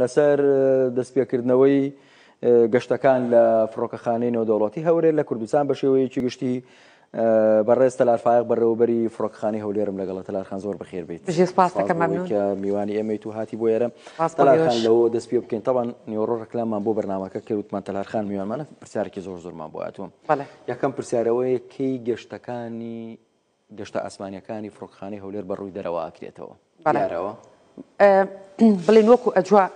لەسەر دەستپێکردنەوەی گەشتەکان لە فڕۆکەخانەی نەوەدەوڵەتی هەورێ لە کوردستان بە شێوەیەکی گشتی بەڕێز تەلارفاق بەڕێوبەری فڕۆکخانی هەولێرم لەگەڵە تەلارخان زۆر بەخێر بیت میوانی ئەمەیت و هاتی بۆ ێرە تەلارخان لەوە دەست پێ بکەین تاوان نیۆڕۆ ڕکلامان بۆ بەرنمەکە کەوتمان تەلارخان میوانمانە پرسیارکی زۆر زۆرمان بۆاتوم یەکەم پرسیارەوەی کەی گەشتەکانی گەشتە ئاسمانیەکانی فڕۆکخانی هەولێر بەڕووی دەرەوە ئاکرێتەوە بەرەوە. بڵین وەکو ئەجوا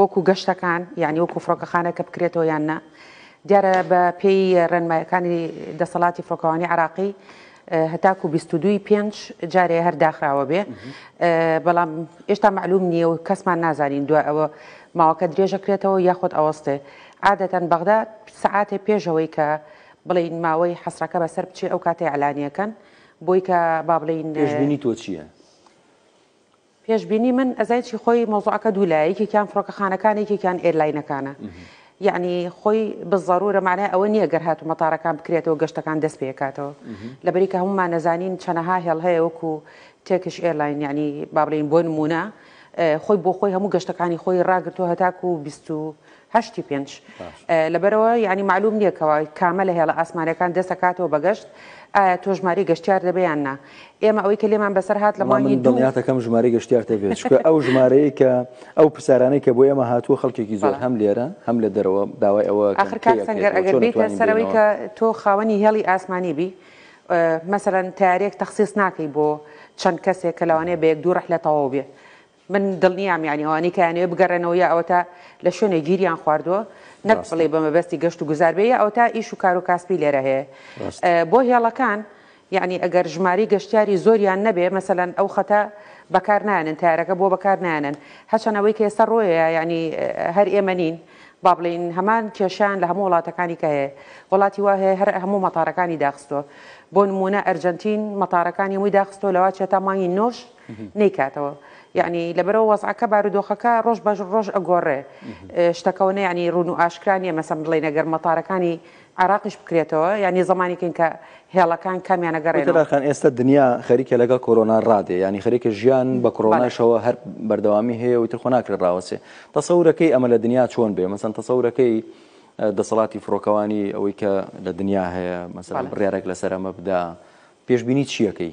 وەکو گەشتەکان یعنی وەکو فڕۆکەخانە کە بکرێتەوە یاننا دیارە بە پێی ڕێنمایەکانی دەسەڵاتی فڕۆکەوانی عراقی هەتاکو 22 پێنج جارێ هەر داخراوە بێ بەڵام ئێشتا معلوم نییە و کەسمان نازانین دوای ئەوە ماوەکە درێژەکرێتەوە یاخود ئەوەستێ عادەتەن بەغدا سعاتێ پێشەوەی کە بڵین ماوەی حەسرەکە بەسەر بچێ ئەو کاتێ ئەلانیەکەن بۆی کە با بڵین پێشبینی تۆ چییە؟ پێشببینی من ئەزای چی خۆی مۆزوعەکە دوولایەکیان فڕۆکەخانەکانێکیان ئێرلاینەکانە. یعنی خۆی بزارورە معنای ئەوە نییە گەر هاات و مەتارەکان بکرێتەوە گەشتەکان دەست پێکاتەوە لە بریکە هەمومان نەزانین چەنەها هێڵ هەیە وەکو تێکش ئێرلاین یعنی بابلین بۆ نمونە خۆی بۆ خۆی هەموو گەشتەکانی خۆی ڕاگرتو هەتاکو و هشتی پێنج لەبەرەوە یعنی معلوم نییەکەوە کامە لە هێڵە ئاسمانەکان دەسەکاتەوە بەگەشت تۆژماری گەشتیار دەبیاننا ئێمە ئەوەی کلێمان بەسەر هات لە ماڵی دڵاتەکەم ژماری گەشتیار دەبێت چکە ئەو ژمارەیە کە ئەو پرسارانەی کە بۆ ئێمە هاتووە خەڵکێکی زۆر هەم لێرە هەم لە دەرەوە داوای ئەوە آخرکار سەنگەر ئەگەر بیتە سەرەوەی کە تۆ خاوەنی هێڵی ئاسمانی بی مەسەرەن تارێک تەخصیص ناکەی بۆ چەند کەسێک کە لەوانەیە بە یەک دوو ڕەح لە تەواو بێ من دڵنیام یانی ئەوانی کەیانێ بگەڕێنەوە یا ئەوە تا لە شوێنێ گیریان خواردووە نەک بڵێ بەمەبەستی گەشت و گوزار بێ ئەو تا ئیش و کار و کاسپی لێرە هەیە بۆ هێڵەکان یعنی ئەگەر ژماری گەشتیاری زۆریان نەبێ مەمثلەن ئەو خەتە بەکارنانن تارەکە بۆ بەکارنانن هەچەنەوەی کە ئێستا ڕۆیە ینی هەر ئێمەنین با بڵین هەمان کێشان لە هەموو وڵاتەکانی کە هەیە وڵاتی وا هەیە هەر هەموو مەتارەکانی داخستۆ بۆ نمونە ئەرجەنتین مەتارەکانی مووی داخستۆ لەوا چێتە مانگی نۆش نیکاتەوە یعنی لەبەرەوە وەزعەکە بارودۆخەکە ڕۆژ بەژ ڕۆژ ئەگۆڕێ شتەکەونە ینی ڕون و ئاشکرانیە مەسم بڵێ نەگەر مەتارەکانی عراقیش بکرێتەوە ینی زمانێکین کە هێڵەکان کامیانە گەڕێتەکان ئێستا دنیا خەریکە لەگە کۆرۆنا ڕادێ ینی خەریکە ژیان بە کۆرۆناشەوە هەر بەردەوامی هەیە و ترخۆناکرد ڕاوەسێ تەسەورەکەی ئەمە لە دنیا چۆن بێ مەسن تەسەورەکەی دەسەڵاتی فڕۆکەوانی ئەوەی کە لە دنیا هەیە مەسەر بڕارێک لەسەر ئەمە بدا پێشببینی چیەکەی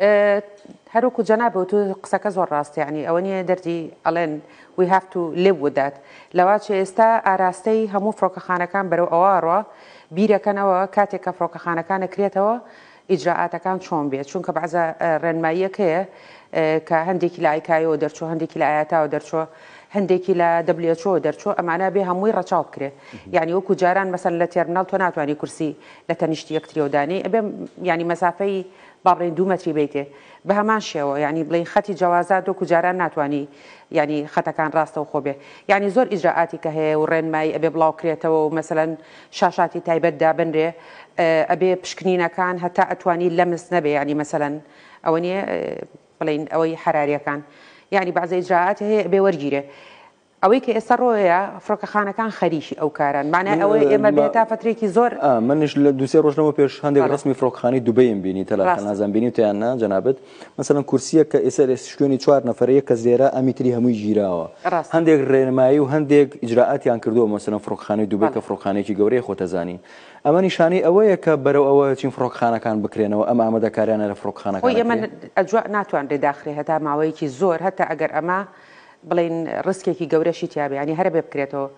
هەروکو جەناب و تو قسەکە زۆر ڕاستیانی ئەوە نیە دەردی ئەڵێن وی هافتو لێب ودات لەوا چ ئێستا ئاراستەی هەموو فڕۆکەخانەکان بەرەو ئەوواڕە بیرەکەنەوە کاتێک کە فڕۆکەخانەکانە کرێتەوە ئیجرعاتەکان چۆن بێت چونکە بەعزە ڕێنماییەکەیە کە هەندێکی لە ئایکایەوە دەرچۆ هەندێکی لە ئاەتاوە دەرچۆ هەندێکی لە دەبلێچۆ دەرچۆ ئەمانە بێ هەمووی ڕەچاو بکرێ یعنی وەکو جاران مەسەر لە تێرمناڵ تۆ ناتوانانی کورسی لە تەنیشتی یەکتریۆدانی ئەبێ ینی مەسافەی با بڕێن دوو مەتری بیتێ بە هەمان شێوە ینی بڵێ خەتی جوازە دۆکو جاران ناتوانانی ینی خەتەکان ڕاستەوە خۆبێ ینی زۆر ئیجرعاتی کە هەیە و ڕێنمای ئەبێ بڵاوکرێتەوە و مەمثلەن شاشاتی تایبەتدا بنرێ ئەبێ پشکنینەکان هەتا ئەتوانی لەمس نەبێ ینی مەمثلەن ئەوە نیە بڵین ئەوەی حراریەکان ینی بازە ئیجرعات هەیە بێ وەرگیرێ ئەوەی کە ئێستا ڕۆیە فڕۆکەخانەکان خەریشی ئەو کاران مانە ئەوەی ئێمە بێتا فترێکی زۆر منش لە دوسێ ڕۆژنەوە پێش هەندێک ڕستمی فڕۆکخانی دوبەیم بینی تەلازان بینی تیاننا جەنابێت مثلن کورسیە کە ئێستا شوێنی چوار نەفرەیە کە زێرا ئەمیتری هەمووی گیراوە هەندێک ڕێنمایی و هەندێک ئجرراعاتیان کردووە مەسەرم فڕۆکخانی دوبێت کە فڕۆکانێکی گەورەی خۆتەزانی ئەمە نیشانەی ئەوەیە کە بەرەو ئەوە چین فڕۆکخانەکان بکرێنەوە ئەمە ئەمەدەکاریانە لە فڕۆکخانەکە ئەمە ناتوان ڕێداخرێ هەتا ماوەیەکی زۆر هەتا ئەگەر ئەمە بڵین ڕستێکی گەورەشی تیاابێ ینی هەر بێ بکرێتەوە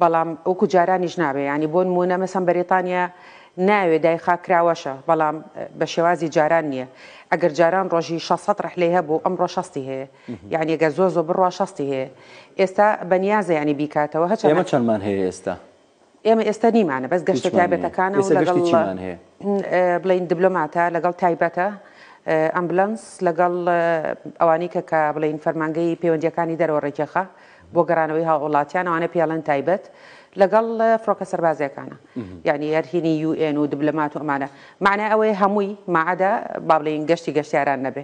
بەڵام ئەوکو جارانیش نابێ ینی بۆن مونە مەسم بەریتانیا ناوێ دایخا کراوەشە بەڵام بە شێوازی جاران نییە ئەگەر جاران ڕۆژی 600 رەح لێ هەبوو ئەمڕۆ شستی هەیە یعنی گە زۆ زۆ بڕوا شستی هەیە ئێستا بەنیازە ینی بیکاتەوە هەچ ئەمە چەندمان هەیە ئێستا ئێمە ئێستا نیمانە بەس گەشتە تایبەتەکانە بڵین دبلۆماتە لەگەڵ تایبەتە ئەمبلەنس لەگەڵ ئەوانی کە کە بڵین فەرمانگەی پەیوەندیەکانی دەرەوە ڕێکێخە بۆ گەرانەوەی هاوڵاتیان ئەوانە پیاڵەن تایبەت لەگەڵ فڕۆکە سەربازیەکانە یعنی هەرهینی یUN و دبلمات و ئەمانە معنە ئەوەی هەمووی ماعدا باڵین گەشتی گەشتیاران نەبێ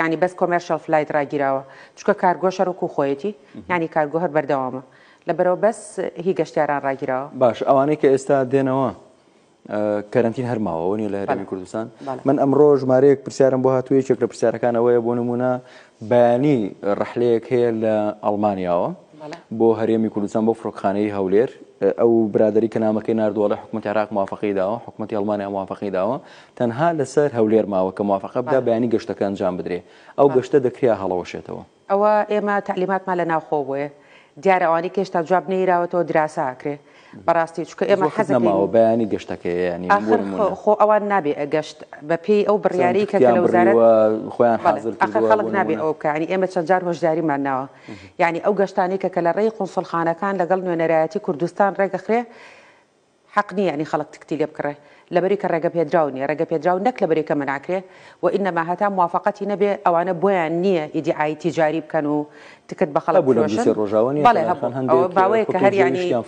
ینی بەس کۆمەرشل فلایت ڕاگیراوە چکە کارگۆشەر و خۆیەتی ینی کارگۆهر بەردەوامە لەبەرەوە بەس هی گەشتیاران ڕاگیراوە باش ئەوانەی کە ئێستا دێنەوە کەرنتین هەرماوەوە نیە لە هەرمی کوردستان من ئەمڕۆ ژمارەیەک پرسیارم بۆ هاتووی چێک لە پرسیارەکانەوەی بۆ نمونە بەیانی ڕحلەیەک هەیە لە ئەڵمانیاوە بۆ هەرێمی کوردستان بۆ فڕۆکخانەی هەولێر ئەو برادری کە نامەکەی نردووە لە حکوومەت عراق موافقی داوە حکوومەتتی ئەڵمانیا موافقی داوە تەنها لەسەر هەولێر ماوە کە موافقە بدا بەیانی گەشتەکان جان بدرێ ئەو گەشتە دەکریا هەڵەوەشێتەوە ئەوە ئێمە تعلیماتمان لە ناوخۆ بێ دیارەوانی کێشتا جواب نەیراوەتەوە دراسا کرێ بەڕاستی چکە ئێمە حەزمەوە بەیانی گەشتەکەیانی خۆ ئەوان نابێ ئەگەشت بە پێی ئەو بڕیاری کە لە وزارە خۆیان خەڵک نابێ ئەو کانی ئێمە چەندجار هۆشداریمان ناوە یعنی ئەو گەشتانی کە کە لە ڕێی قونسڵخانەکان لەگەڵ نوێنەرایەتی کوردستان ڕێگەخرێ حەق نیە ینی خەڵک تکتی لێ بکڕێ لبريك رجا بيدراون يا رجا بيدراون نك لبريك من عكري وانما هتا موافقتي نبي او انا بوان نيه اي دي تجاري كانوا تكتب خلاص ابو لبس الرجاون يعني او باوي يعني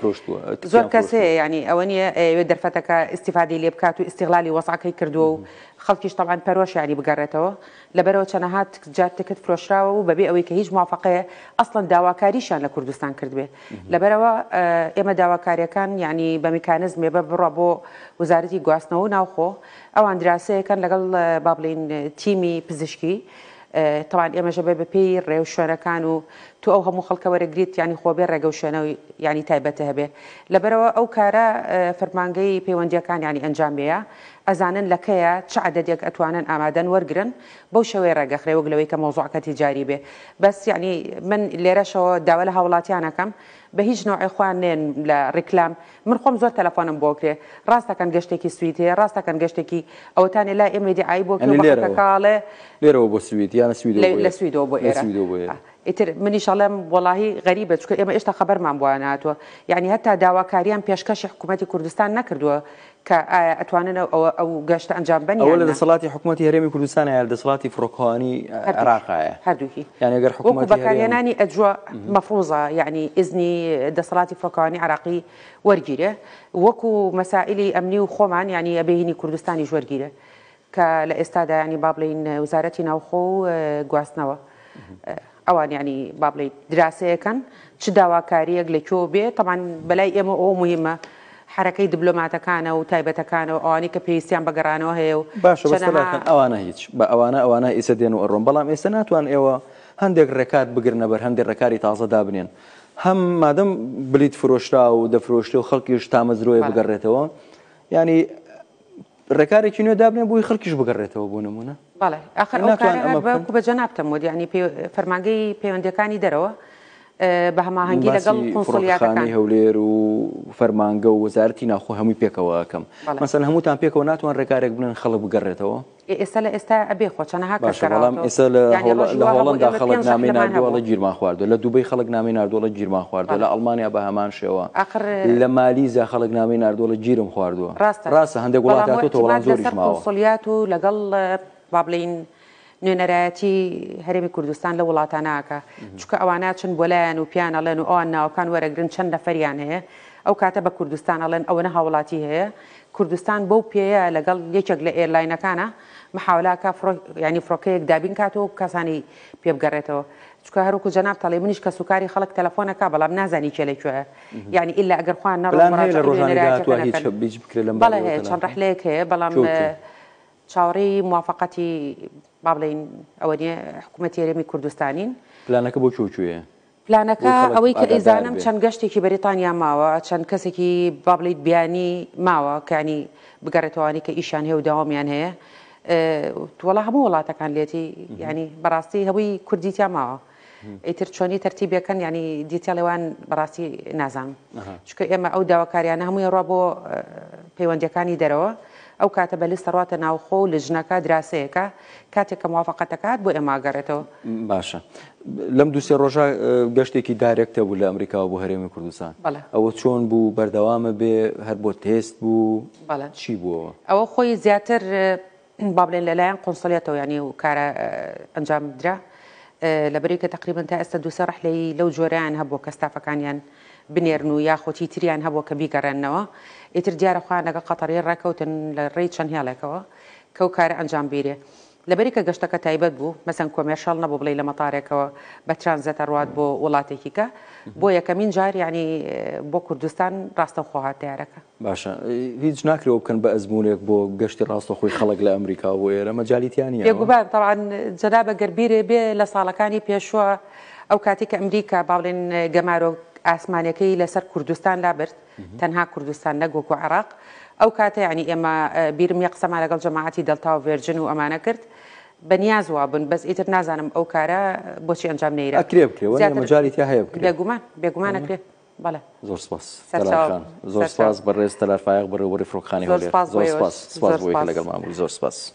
زور كاسي يعني اوانيه أه، يدر فتك استفاده اللي بكات واستغلالي وصعك كردو خلكيش طبعا بروش يعني بقرتو أنا هات جات تكت فروش راو وببي اوي كهيج موافقه اصلا داوا كاريش انا كردستان كرد به لبرو أه، اما داوا كاري كان يعني بميكانيزم يبب ربو وزارتي گواستنەوە ناوخۆ ئەوان دراسەیەەکەن لەگەڵ با بڵین تیمی پزیشکی تاوان ئێمەژە بێ بەپی ڕێو شوێنەکان و تو ئەو هەموو خەڵکە وەرەگریت ینی خۆبێ ڕێگە و شوێنەوە ینی تایبەتە هەبێ لەبەرەوە ئەو کارە فەرمانگەی پەیوەندیەکان ینی ئەنجامەیە ئەزانن لەکەیە چ عدەدێک ئەتوانن ئامادەن وەرگن بەو شێوەیە ڕێگەخرێوە لەوەی کە مۆزوعکەتی جاری بێ بەس یعنی من لێرەشەوە داوە لە هاوڵاتیانەکەم بە هیچ نوع خوان نێن لە ڕیکلام من خۆم زۆر تەلەفۆنم بۆ کرێ ڕاستەکەن گەشتێکی سویت هەیە ڕاستەکەن گەشتێکی ئەوتانێ لا ئێمەدی ئای بۆ کاڵێ لێرەوە بۆ سویت یان لە سویدەوە بۆ ئێرە ئیتر منیش ئەڵێم وڵی غەریبە چکە ئێمە ئێشتا خبرمان بواناتوە یعنی هەتا داواکاریان پێشکەشی حکوومەتتی کوردستان نەکردووە او ئایا ئەتوانن ئەو گەشتە ئەنجام بنی ئەو لە دەسەڵاتی حکوومەتتی هەرێمی کوردستان یا دەسەڵاتی فڕۆکانی عراقایە هەردووکی یانگەر حکوومەت بەکارێنانی ئەجووە مەفرۆزە یعنی ئزنی دەسەڵاتی فڕۆکانی عراقی وەرگیرە وەکو مەسائلی ئەمنی و خۆمان یعنی ئەبێهینی کوردستانی ژوەرگیرە کە لە ئێستادا ینی با بڵین وزارەتی ناوخۆ آه، و ئەوان ینی با بڵێ دراسەیەەکەن چ داواکاریەک لە کۆ بێ تەمان بەلای ئێمە ئەو مهمە حرەکەی دیبلۆماتەکانە و تایبەتەکانە و ئەوانی کە پێویستیان بەگەڕانەوە هەیە و باش ئەوانە هیچ بە ئەوانە ئەوانە ئیسە دێن و ئەڕۆم بەڵام ئێستا ناتوان ئێوە هەندێک ڕێکات بگرنە بەر هەندێک ڕێکاری تازە دابنێن هەم مادەم بلیت فرۆشرا و دەفرۆشتی و خەڵکیش تامەزرۆیە بگەڕێتەوە ینی ڕێکارێکی نوێ دابنێ بووی خەڵکیش بگەڕێتەوە بۆ نمونە بەڵێ آخر ئەمە بەجە نابتە مدی ینی فەرمانگەی پەیوەندەکانی دەرەوە بە هەماهنگگی لەگەڵ قسەڵیاەکانی هەولێر و فەرمانگە و وەزارتی ناخۆ هەمووی پێکەوەکەم مەسن هەمووتان پێکەوە ناتوان ڕێکارێک بنن خەڵ بگەڕێتەوە ئێستا لە ئێستا ئەبێ خۆچەنەها باشڵام ئێستا لە هۆڵندا خەڵک نامی نردووەڵە گیرما خواردو لە دوبەی خەڵک نامی نردووەڵە گیرما خواردو لە ئەلمانیا بە هەمان شێوە لە مالیزا خەڵک نامی نردووەڵە گیرم خواردووە ڕاستە ڕاستە هەندێک وڵاتاتەوە وڵات زۆری سۆلیات و لەگەڵ با بڵین نوێنەرایەتی هەرێمی کوردستان لە وڵاتاناکە چکە ئەوانە چن بۆلایەن و پیانەڵێن و ئەوان ناوکان وەرەگرن چەند نەفەریان هەیە ئەو کاتە بە کوردستان ئەڵێن ئەوەنە هاوڵاتی هەیە کوردستان بەو پێەیە لەگەڵ یەکێک لە ئێرلاینەکانە محاولاکە ینی فڕۆکەیەک دابین کاتەوە کەسانی پێبگەڕێتەوە چکە هەروکو جەناب تەڵێ منیش کە سوکاری خەڵک تەلەفۆنەکە بەڵام نازانی کێ لەکوێ ینی ئللا ئەگەر خوان نەڕ چەند ڕحلەیەک هەیە بەڵام چاوەڕێی موواافقەتی با بڵین ئەوە نیە حکوومەتی هەرێمی کوردستانین پلانەکە بۆ چوچێ پلانەکە ئەوەی کە ئەیزانم چەند گەشتێکی بەریتانیا ماوە چەند کەسێکی با بڵیت بیانی ماوە کانی بگەڕێتوانی کە ئیشان هێ و داوامیان هەیە تووەڵە هەموو وڵاتەکان لێتی ینی بەڕاستی هەوی کوردیتیا ماوە ئیتر چۆنی تەرتیبەکەن ینی دیتە لەوان بەڕاستی نازان چکە ئێمە ئەو داواکاریانە هەمووی ڕۆ بۆ پەیوەندەکانی دەرەوە او كاتب لست روات ناوخو لجنكا دراسيكا موافقه موافقتكات بو اماغرتو باشا لم دو سي روجا آه، گشتي كي دايركت بو لامريكا و بو هريم كردستان بله او چون بو بردوام به هر بو تيست بو بله چي بو او خو زياتر آه، بابلين لالان قنصليته آه، يعني كار انجام درا لبريكا تقريبا تا استدو سرح لي لو جوران هبو كاستافا كانيان بنێرن و یاخۆتی تریان هەبوو کە بیگەڕێنەوە ئیتر دیارەخوا لەگە قەتەڕی ڕێککەوتن لە ڕێی چەند هێڵێکەوە کەو کارە ئەنجام بیرێ. لەبەری کە گەشتەکە تایبەت بوو مەسەن کۆمێرشال نەبوو بڵێ لە مەتارێکەوە بە ترانزەتە ڕات بۆ وڵاتێکیکە بۆ یەکەمین جار ینی بۆ کوردستان ڕاستە خۆهاتیارەکە باشە هیچ ناکرەوە بکەن بە ئەزمونێک بۆ گەشتی ڕاستە خۆی خەڵک لە ئەمریکا بۆ ئێرە مەجاالیتیانی یەگوبار تاوان جدا بە گەربیرێ بێ لە ساڵەکانی پێشوە ئەو کاتی کە ئەمریکا باڵێن گەمارۆ ئاسمانەکەی لەسەر کوردستان لابرد تەنها کوردستان نەگوکو عراق ئەو کاتە ینی ئێمە بیرم یە قسەمان لەگەڵ جەماعتی دڵتا و ڤێرجن و ئەمانە کرد. بەنیازوا بن بەس ئیتر نازانم ئەو کارە بۆچی ئەنجام نەیرا مجاری هەیە بێگومان بێگومانەکرێت بەە زۆر سپاس زۆر سپاس بەڕێز تەلافایق بەڕێوەری فرۆخانی زۆر سپاس لەگەڵ ماموری زۆر سپاس.